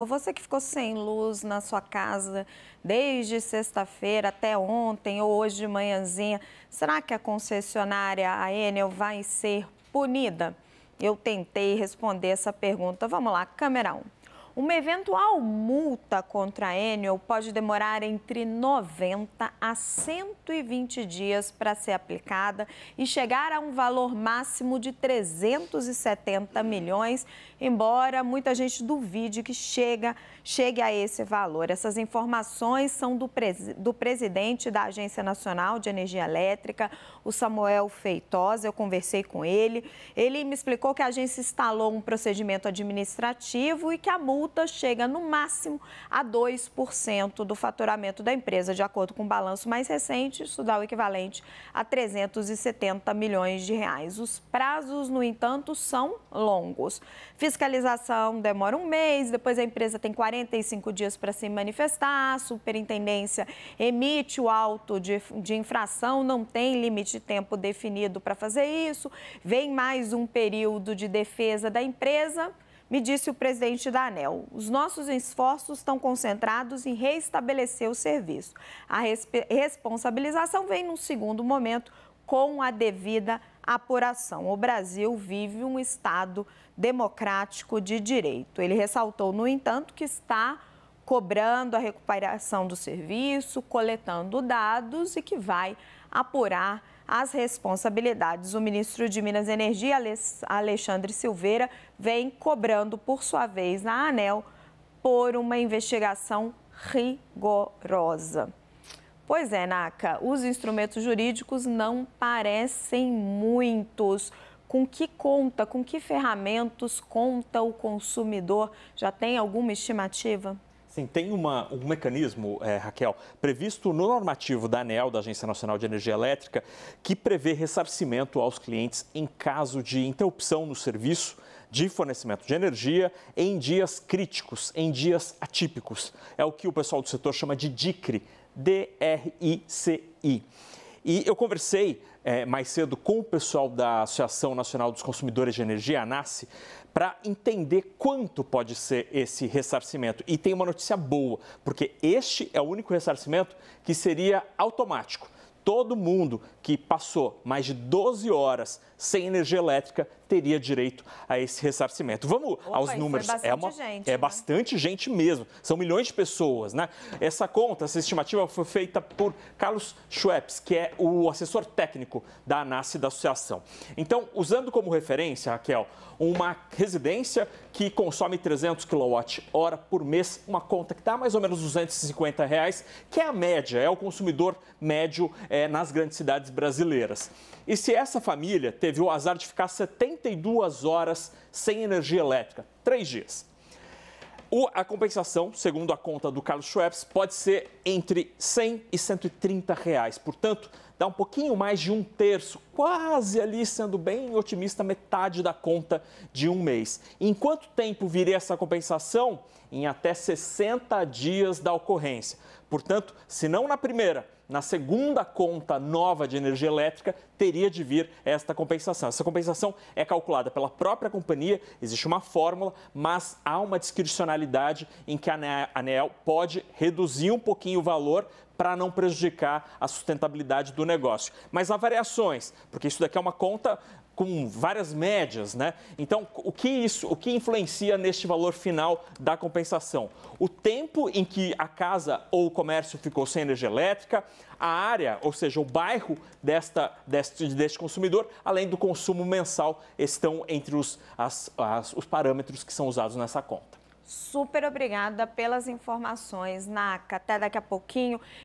Você que ficou sem luz na sua casa desde sexta-feira até ontem ou hoje de manhãzinha, será que a concessionária a Enel vai ser punida? Eu tentei responder essa pergunta. Vamos lá, câmera 1. Uma eventual multa contra a Enel pode demorar entre 90 a 120 dias para ser aplicada e chegar a um valor máximo de 370 milhões, embora muita gente duvide que chega, chegue a esse valor. Essas informações são do, pres, do presidente da Agência Nacional de Energia Elétrica, o Samuel Feitosa. Eu conversei com ele. Ele me explicou que a agência instalou um procedimento administrativo e que a multa multa chega no máximo a 2% do faturamento da empresa. De acordo com o balanço mais recente, isso dá o equivalente a 370 milhões de reais. Os prazos, no entanto, são longos. Fiscalização demora um mês, depois a empresa tem 45 dias para se manifestar, a superintendência emite o auto de, de infração, não tem limite de tempo definido para fazer isso, vem mais um período de defesa da empresa me disse o presidente da ANEL, os nossos esforços estão concentrados em reestabelecer o serviço. A responsabilização vem num segundo momento com a devida apuração. O Brasil vive um Estado democrático de direito. Ele ressaltou, no entanto, que está cobrando a recuperação do serviço, coletando dados e que vai apurar as responsabilidades. O ministro de Minas e Energia, Alexandre Silveira, vem cobrando, por sua vez, na ANEL por uma investigação rigorosa. Pois é, Naca, os instrumentos jurídicos não parecem muitos. Com que conta, com que ferramentas conta o consumidor? Já tem alguma estimativa? tem uma, um mecanismo, é, Raquel, previsto no normativo da ANEL, da Agência Nacional de Energia Elétrica, que prevê ressarcimento aos clientes em caso de interrupção no serviço de fornecimento de energia em dias críticos, em dias atípicos. É o que o pessoal do setor chama de DICRI, D-R-I-C-I. E eu conversei é, mais cedo com o pessoal da Associação Nacional dos Consumidores de Energia, a ANASSE, para entender quanto pode ser esse ressarcimento. E tem uma notícia boa, porque este é o único ressarcimento que seria automático todo mundo que passou mais de 12 horas sem energia elétrica teria direito a esse ressarcimento. Vamos Opa, aos é números. É, uma, gente, é né? bastante gente mesmo. São milhões de pessoas, né? Essa conta, essa estimativa foi feita por Carlos Schweppes, que é o assessor técnico da ANAS da associação. Então, usando como referência, Raquel, uma residência que consome 300 kWh por mês, uma conta que dá mais ou menos 250 reais, que é a média, é o consumidor médio é, nas grandes cidades brasileiras. E se essa família teve o azar de ficar 70 72 horas sem energia elétrica, três dias. O, a compensação, segundo a conta do Carlos Schweppes, pode ser entre 100 e 130 reais. Portanto, dá um pouquinho mais de um terço, quase ali sendo bem otimista, metade da conta de um mês. Em quanto tempo viria essa compensação? Em até 60 dias da ocorrência. Portanto, se não na primeira, na segunda conta nova de energia elétrica, teria de vir esta compensação. Essa compensação é calculada pela própria companhia, existe uma fórmula, mas há uma discricionalidade em que a ANEEL pode reduzir um pouquinho o valor para não prejudicar a sustentabilidade do negócio. Mas há variações, porque isso daqui é uma conta com várias médias, né? Então, o que isso, o que influencia neste valor final da compensação? O tempo em que a casa ou o comércio ficou sem energia elétrica, a área, ou seja, o bairro desta, deste, deste consumidor, além do consumo mensal, estão entre os, as, as, os parâmetros que são usados nessa conta. Super obrigada pelas informações, Naka. Até daqui a pouquinho.